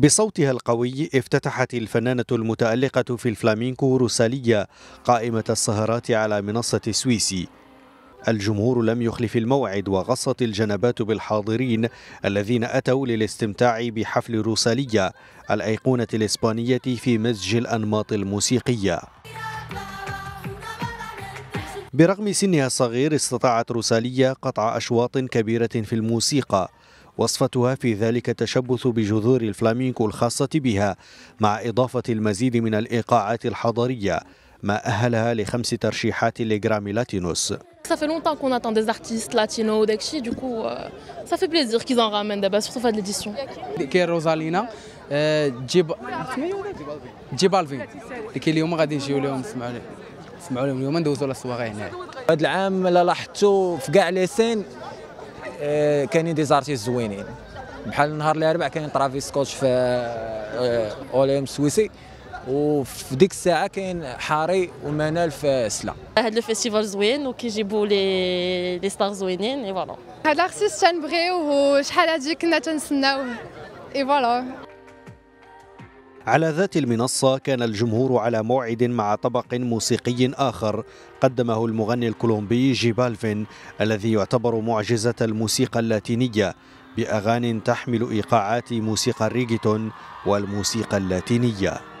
بصوتها القوي افتتحت الفنانة المتألقة في الفلامينكو روسالية قائمة السهرات على منصة سويسي الجمهور لم يخلف الموعد وغصت الجنبات بالحاضرين الذين أتوا للاستمتاع بحفل روسالية الأيقونة الإسبانية في مزج الأنماط الموسيقية برغم سنها الصغير استطاعت روسالية قطع أشواط كبيرة في الموسيقى وصفتها في ذلك التشبث بجذور الفلامينكو الخاصة بها مع إضافة المزيد من الإيقاعات الحضارية ما أهلها لخمس ترشيحات لجرامي لاتينوس Ça fait longtemps qu'on attend des artistes latinos d'Ekchi, du coup, euh, ça fait plaisir qu'ils en ramènent d'abord, surtout faire de l'édition. Qui est Rosalina جيب euh, Qui est اليوم غادي qui لهم نسمعوا لهم نسمعوا لهم اليوم ندوزوا على الصواغي هنا هذا العام لا لاحظتوا في كاع لي سين كاينين دي زارتيست زوينين بحال نهار الاربعاء كاين ترافيس سكوتش في آه، اوليم سويسي وفي ديك الساعه كاين حاري ومنال في سلا هذا الفيستيفال زوين وكيجيبوا لي لي ستار زوينين اي فوالا هذا الارتيست تنبغيوه وشحال هادي كنا تنسناوه اي فوالا على ذات المنصة كان الجمهور على موعد مع طبق موسيقي آخر قدمه المغني الكولومبي جيبالفين الذي يعتبر معجزة الموسيقى اللاتينية بأغان تحمل إيقاعات موسيقى الريغيتون والموسيقى اللاتينية